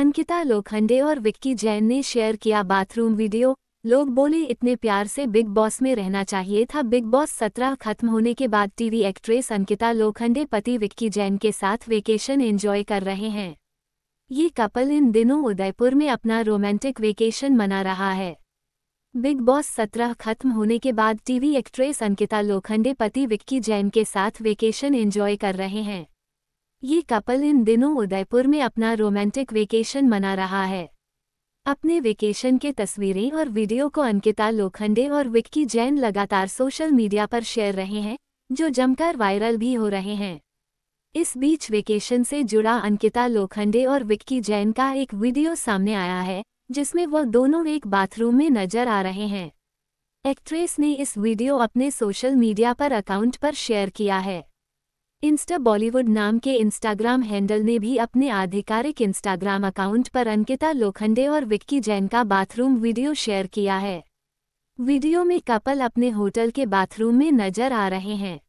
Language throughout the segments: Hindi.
अंकिता लोखंडे और विक्की जैन ने शेयर किया बाथरूम वीडियो लोग बोले इतने प्यार से बिग बॉस में रहना चाहिए था बिग बॉस सत्रह खत्म होने के बाद टीवी एक्ट्रेस अंकिता लोखंडे पति विक्की जैन के साथ वेकेशन एंजॉय कर रहे हैं ये कपल इन दिनों उदयपुर में अपना रोमांटिक वेकेशन मना रहा है बिग बॉस सत्रह खत्म होने के बाद टीवी एक्ट्रेस अंकिता लोखंडे पति विक्की जैन के साथ वेकेशन एंजॉय कर रहे हैं ये कपल इन दिनों उदयपुर में अपना रोमांटिक वेकेशन मना रहा है अपने वेकेशन के तस्वीरें और वीडियो को अंकिता लोखंडे और विक्की जैन लगातार सोशल मीडिया पर शेयर रहे हैं जो जमकर वायरल भी हो रहे हैं इस बीच वेकेशन से जुड़ा अंकिता लोखंडे और विक्की जैन का एक वीडियो सामने आया है जिसमें वह दोनों एक बाथरूम में नजर आ रहे हैं एक्ट्रेस ने इस वीडियो अपने सोशल मीडिया पर अकाउंट पर शेयर किया है इंस्टा बॉलीवुड नाम के इंस्टाग्राम हैंडल ने भी अपने आधिकारिक इंस्टाग्राम अकाउंट पर अंकिता लोखंडे और विक्की जैन का बाथरूम वीडियो शेयर किया है वीडियो में कपल अपने होटल के बाथरूम में नजर आ रहे हैं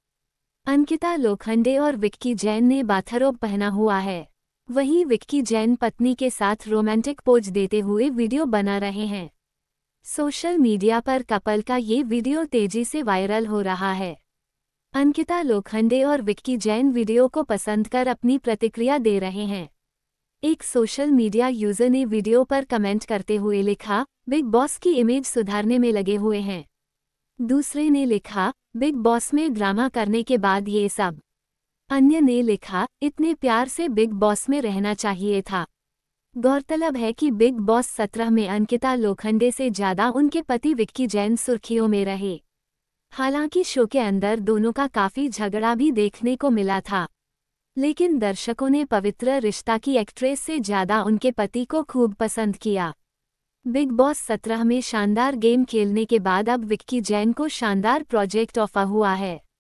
अंकिता लोखंडे और विक्की जैन ने बाथरोब पहना हुआ है वहीं विक्की जैन पत्नी के साथ रोमांटिक पोज देते हुए वीडियो बना रहे हैं सोशल मीडिया पर कपल का ये वीडियो तेजी से वायरल हो रहा है अंकिता लोखंडे और विक्की जैन वीडियो को पसंद कर अपनी प्रतिक्रिया दे रहे हैं एक सोशल मीडिया यूजर ने वीडियो पर कमेंट करते हुए लिखा बिग बॉस की इमेज सुधारने में लगे हुए हैं दूसरे ने लिखा बिग बॉस में ड्रामा करने के बाद ये सब अन्य ने लिखा इतने प्यार से बिग बॉस में रहना चाहिए था गौरतलब है कि बिग बॉस सत्रह में अंकिता लोखंडे से ज्यादा उनके पति विक्की जैन सुर्खियों में रहे हालांकि शो के अंदर दोनों का काफी झगड़ा भी देखने को मिला था लेकिन दर्शकों ने पवित्र रिश्ता की एक्ट्रेस से ज्यादा उनके पति को खूब पसंद किया बिग बॉस सत्रह में शानदार गेम खेलने के बाद अब विक्की जैन को शानदार प्रोजेक्ट ऑफर हुआ है